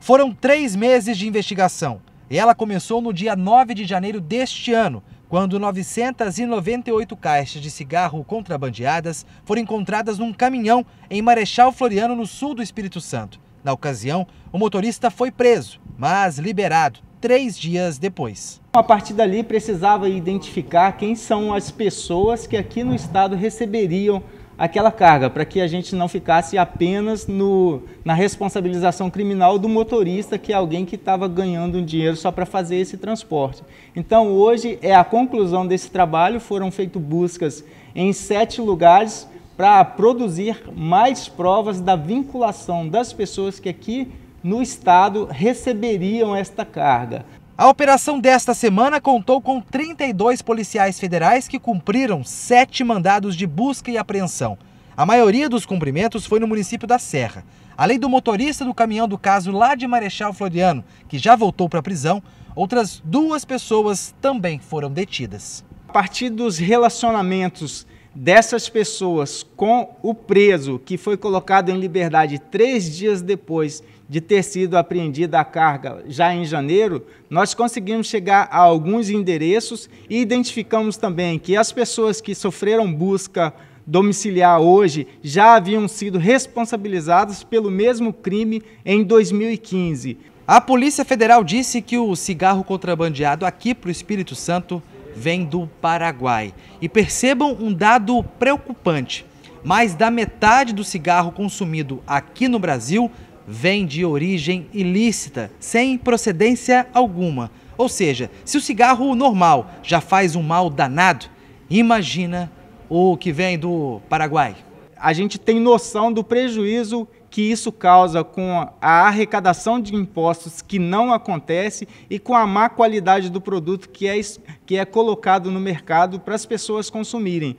Foram três meses de investigação e ela começou no dia 9 de janeiro deste ano, quando 998 caixas de cigarro contrabandeadas foram encontradas num caminhão em Marechal Floriano, no sul do Espírito Santo. Na ocasião, o motorista foi preso, mas liberado três dias depois. A partir dali, precisava identificar quem são as pessoas que aqui no estado receberiam aquela carga, para que a gente não ficasse apenas no, na responsabilização criminal do motorista, que é alguém que estava ganhando um dinheiro só para fazer esse transporte. Então, hoje é a conclusão desse trabalho, foram feitas buscas em sete lugares para produzir mais provas da vinculação das pessoas que aqui no Estado receberiam esta carga. A operação desta semana contou com 32 policiais federais que cumpriram sete mandados de busca e apreensão. A maioria dos cumprimentos foi no município da Serra. Além do motorista do caminhão do caso lá de Marechal Floriano, que já voltou para a prisão, outras duas pessoas também foram detidas. A partir dos relacionamentos dessas pessoas com o preso, que foi colocado em liberdade três dias depois de ter sido apreendida a carga já em janeiro, nós conseguimos chegar a alguns endereços e identificamos também que as pessoas que sofreram busca domiciliar hoje já haviam sido responsabilizadas pelo mesmo crime em 2015. A Polícia Federal disse que o cigarro contrabandeado aqui para o Espírito Santo vem do Paraguai. E percebam um dado preocupante: mais da metade do cigarro consumido aqui no Brasil vem de origem ilícita, sem procedência alguma. Ou seja, se o cigarro normal já faz um mal danado, imagina o que vem do Paraguai. A gente tem noção do prejuízo que isso causa com a arrecadação de impostos que não acontece e com a má qualidade do produto que é, que é colocado no mercado para as pessoas consumirem.